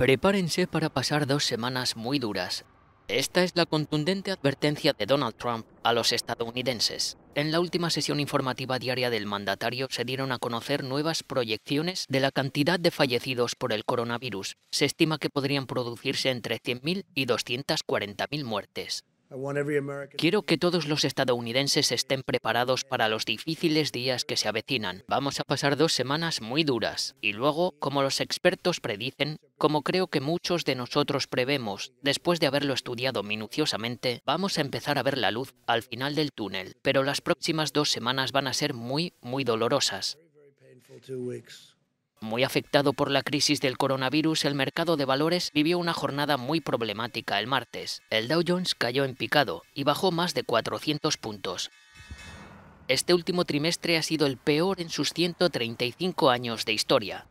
Prepárense para pasar dos semanas muy duras. Esta es la contundente advertencia de Donald Trump a los estadounidenses. En la última sesión informativa diaria del mandatario se dieron a conocer nuevas proyecciones de la cantidad de fallecidos por el coronavirus. Se estima que podrían producirse entre 100.000 y 240.000 muertes. Quiero que todos los estadounidenses estén preparados para los difíciles días que se avecinan. Vamos a pasar dos semanas muy duras y luego, como los expertos predicen, como creo que muchos de nosotros prevemos, después de haberlo estudiado minuciosamente, vamos a empezar a ver la luz al final del túnel. Pero las próximas dos semanas van a ser muy, muy dolorosas. Muy afectado por la crisis del coronavirus, el mercado de valores vivió una jornada muy problemática el martes. El Dow Jones cayó en picado y bajó más de 400 puntos. Este último trimestre ha sido el peor en sus 135 años de historia.